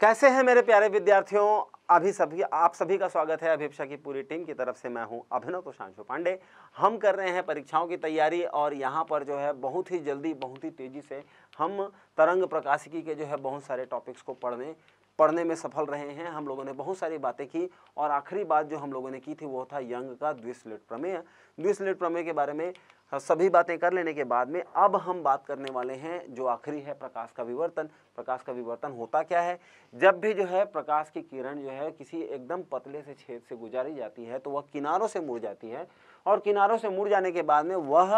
कैसे हैं मेरे प्यारे विद्यार्थियों अभी सभी आप सभी का स्वागत है अभिपक्षा की पूरी टीम की तरफ से मैं हूं अभिनव कुशांशु पांडे हम कर रहे हैं परीक्षाओं की तैयारी और यहां पर जो है बहुत ही जल्दी बहुत ही तेज़ी से हम तरंग प्रकाशिकी के जो है बहुत सारे टॉपिक्स को पढ़ने पढ़ने में सफल रहे हैं हम लोगों ने बहुत सारी बातें की और आखिरी बात जो हम लोगों ने की थी वो था यंग का द्विसलेट प्रमेय द्विसलेट प्रमेय के बारे में हाँ, सभी बातें कर लेने के बाद में अब हम बात करने वाले हैं जो आखिरी है प्रकाश का विवर्तन प्रकाश का विवर्तन होता क्या है जब भी जो है प्रकाश की किरण जो है किसी एकदम पतले से छेद से गुजारी जाती है तो वह किनारों से मुड़ जाती है और किनारों से मुड़ जाने के बाद में वह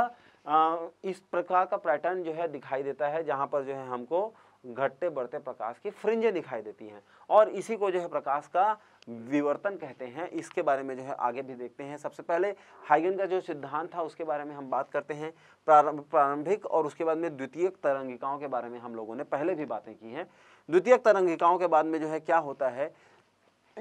इस प्रकार का पैटर्न जो है दिखाई देता है जहाँ पर जो है हमको घटते बढ़ते प्रकाश की फ्रिंजें दिखाई देती हैं और इसी को जो है प्रकाश का विवर्तन कहते हैं इसके बारे में जो है आगे भी देखते हैं सबसे पहले हाइगन का जो सिद्धांत था उसके बारे में हम बात करते हैं प्रारंभिक और उसके बाद में द्वितीय तरंगिकाओं के बारे में हम लोगों ने पहले भी बातें की हैं द्वितीय तरंगिकाओं के बाद में जो है क्या होता है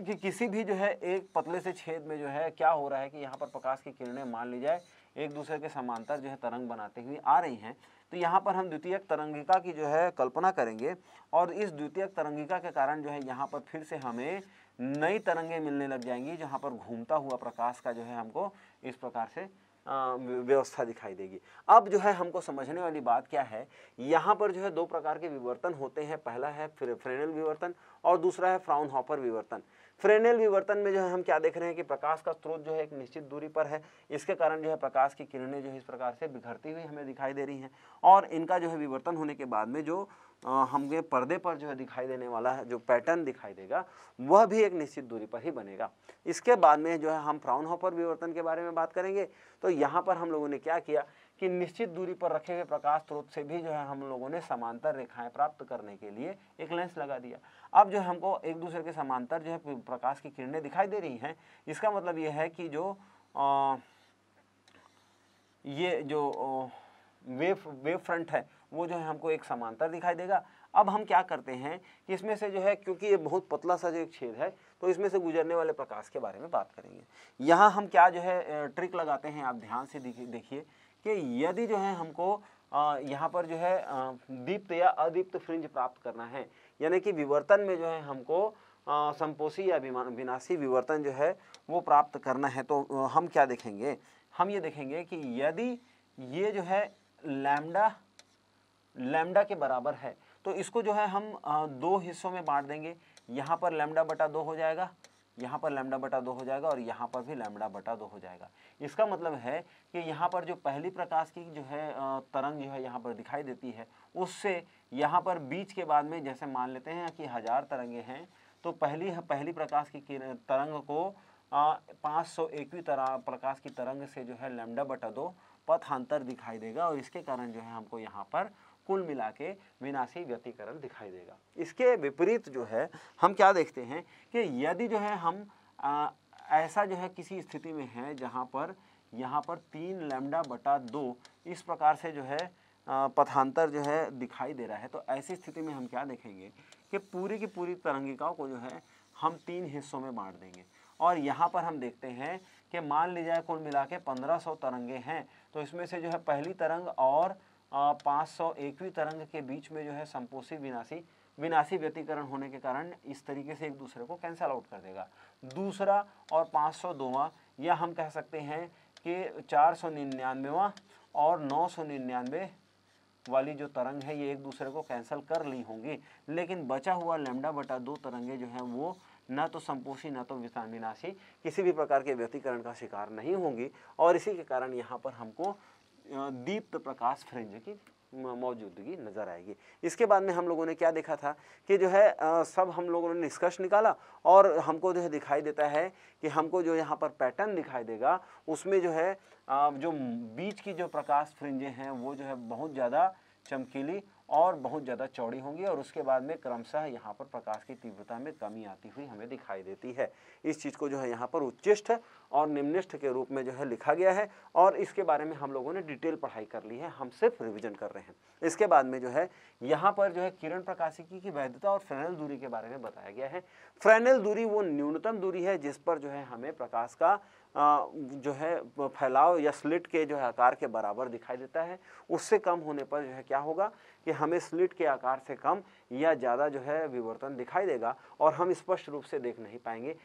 कि किसी भी जो है एक पतले से छेद में जो है क्या हो रहा है कि यहाँ पर प्रकाश की किरणें मान ली जाए एक दूसरे के समांतर जो है तरंग बनाती हुई आ रही हैं तो यहाँ पर हम द्वितीयक तरंगिका की जो है कल्पना करेंगे और इस द्वितीयक तरंगिका के कारण जो है यहाँ पर फिर से हमें नई तरंगे मिलने लग जाएंगी जहाँ पर घूमता हुआ प्रकाश का जो है हमको इस प्रकार से व्यवस्था दिखाई देगी अब जो है हमको समझने वाली बात क्या है यहाँ पर जो है दो प्रकार के विवर्तन होते हैं पहला है फ्रेनल विवर्तन और दूसरा है फ्राउन हॉपर विवर्तन फ्रेनल विवर्तन में जो है हम क्या देख रहे हैं कि प्रकाश का स्रोत जो है एक निश्चित दूरी पर है इसके कारण जो है प्रकाश की किरणें जो है इस प्रकार से बिखरती हुई हमें दिखाई दे रही हैं और इनका जो है विवर्तन होने के बाद में जो हमके पर्दे पर जो है दिखाई देने वाला है जो पैटर्न दिखाई देगा वह भी एक निश्चित दूरी पर ही बनेगा इसके बाद में जो है हम फ्राउन हॉपर विवर्तन के बारे में बात करेंगे तो यहाँ पर हम लोगों ने क्या किया कि निश्चित दूरी पर रखे गए प्रकाश स्रोत से भी जो है हम लोगों ने समांतर रेखाएं प्राप्त करने के लिए एक लेंस लगा दिया अब जो हमको एक दूसरे के समांतर जो है प्रकाश की किरणें दिखाई दे रही हैं इसका मतलब ये है कि जो आ, ये जो वेव वेव फ्रंट है वो जो है हमको एक समांतर दिखाई देगा अब हम क्या करते हैं कि इसमें से जो है क्योंकि ये बहुत पतला सा जो एक छेद है तो इसमें से गुजरने वाले प्रकाश के बारे में बात करेंगे यहाँ हम क्या जो है ट्रिक लगाते हैं आप ध्यान से देखिए कि यदि जो है हमको यहाँ पर जो है दीप्त या अदीप्त फ्रिंज प्राप्त करना है यानी कि विवर्तन में जो है हमको संपोषी या विनाशी विवर्तन जो है वो प्राप्त करना है तो हम क्या देखेंगे हम ये देखेंगे कि यदि ये जो है लैमडा लेमडा के बराबर है तो इसको जो है हम दो हिस्सों में बांट देंगे यहाँ पर लेमडा बटा दो हो जाएगा यहाँ पर लैमडा बटा दो हो जाएगा और यहाँ पर भी लैमडा बटा दो हो जाएगा इसका मतलब है कि यहाँ पर जो पहली प्रकाश की जो है तरंग जो है यहाँ पर दिखाई देती है उससे यहाँ पर बीच के बाद में जैसे मान लेते हैं कि हज़ार तरंगे हैं तो पहली पहली प्रकाश की तरंग को पाँच सौ एकवीं तरह प्रकाश की तरंग से जो है लैमडा बटा दो पथ अंतर दिखाई देगा और इसके कारण जो है हमको यहाँ पर कुल मिला के विनाशी व्यतीकरण दिखाई देगा इसके विपरीत जो है हम क्या देखते हैं कि यदि जो है हम आ, ऐसा जो है किसी स्थिति में है जहाँ पर यहाँ पर तीन लैम्डा बटा दो इस प्रकार से जो है पथांतर जो है दिखाई दे रहा है तो ऐसी स्थिति में हम क्या देखेंगे कि पूरी की पूरी तरंगिकाओं को जो है हम तीन हिस्सों में बांट देंगे और यहाँ पर हम देखते हैं कि मान लीजिए कुल मिला के पंद्रह सौ तरंगे हैं तो इसमें से जो है पहली तरंग और पाँच सौ तरंग के बीच में जो है संपोषी विनाशी विनाशी व्यतीकरण होने के कारण इस तरीके से एक दूसरे को कैंसल आउट कर देगा दूसरा और पाँच सौ दोवा या हम कह सकते हैं कि चार सौ निन्यानवेवा और नौ सौ निन्यानवे वाली जो तरंग है ये एक दूसरे को कैंसिल कर ली होंगी लेकिन बचा हुआ लेमडा बटा दो तरंगे जो हैं वो ना तो संपोषी ना तो विनाशी किसी भी प्रकार के व्यतीकरण का शिकार नहीं होंगी और इसी के कारण यहाँ पर हमको दीप्त प्रकाश फ्रिंज की मौजूदगी नज़र आएगी इसके बाद में हम लोगों ने क्या देखा था कि जो है सब हम लोगों ने निष्कर्ष निकाला और हमको जो है दिखाई देता है कि हमको जो यहाँ पर पैटर्न दिखाई देगा उसमें जो है जो बीच की जो प्रकाश फ्रिंजें हैं वो जो है बहुत ज़्यादा चमकीली और बहुत ज़्यादा चौड़ी होंगी और उसके बाद में क्रमशः यहाँ पर प्रकाश की तीव्रता में कमी आती हुई हमें दिखाई देती है इस चीज़ को जो है यहाँ पर उच्चिष्ट और निम्निष्ठ के रूप में जो है लिखा गया है और इसके बारे में हम लोगों ने डिटेल पढ़ाई कर ली है हम सिर्फ रिविजन कर रहे हैं इसके बाद में जो है यहाँ पर जो है किरण प्रकाशिकी की वैधता और फ्रेनल दूरी के बारे में बताया गया है फ्रेनल दूरी वो न्यूनतम दूरी है जिस पर जो है हमें प्रकाश का जो है फैलाव या स्लिट के जो है आकार के बराबर दिखाई देता है उससे कम होने पर जो है क्या होगा कि हमें स्लिट के आकार से कम या ज़्यादा जो है विवर्तन दिखाई देगा और हम स्पष्ट रूप से देख नहीं पाएंगे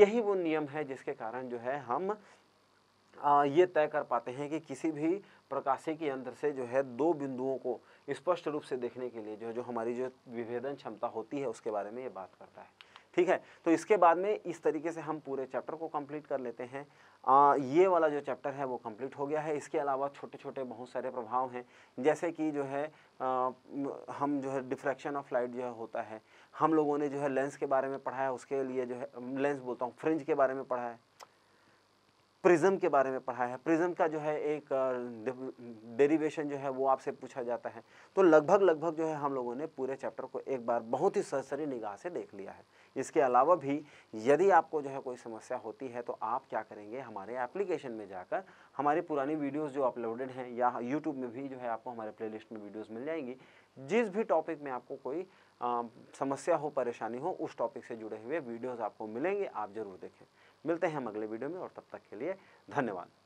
यही वो नियम है जिसके कारण जो है हम आ, ये तय कर पाते हैं कि किसी भी प्रकाशिकी यंत्र से जो है दो बिंदुओं को स्पष्ट रूप से देखने के लिए जो जो हमारी जो विभेदन क्षमता होती है उसके बारे में ये बात करता है ठीक है तो इसके बाद में इस तरीके से हम पूरे चैप्टर को कंप्लीट कर लेते हैं आ, ये वाला जो चैप्टर है वो कंप्लीट हो गया है इसके अलावा छोटे छोटे बहुत सारे प्रभाव हैं जैसे कि जो है आ, हम जो है डिफ्रैक्शन ऑफ लाइट जो है होता है हम लोगों ने जो है लेंस के बारे में पढ़ा है उसके लिए जो है लेंस बोलता हूँ फ्रिंज के बारे में पढ़ा है प्रिज्म के बारे में पढ़ा है प्रिज्म का जो है एक डेरिवेशन जो है वो आपसे पूछा जाता है तो लगभग लगभग जो है हम लोगों ने पूरे चैप्टर को एक बार बहुत ही सरसरी निगाह से देख लिया है इसके अलावा भी यदि आपको जो है कोई समस्या होती है तो आप क्या करेंगे हमारे एप्लीकेशन में जाकर हमारी पुरानी वीडियोस जो अपलोडेड हैं या यूट्यूब में भी जो है आपको हमारे प्लेलिस्ट में वीडियोस मिल जाएंगी जिस भी टॉपिक में आपको कोई आ, समस्या हो परेशानी हो उस टॉपिक से जुड़े हुए वीडियोज़ आपको मिलेंगे आप ज़रूर देखें मिलते हैं हम अगले वीडियो में और तब तक के लिए धन्यवाद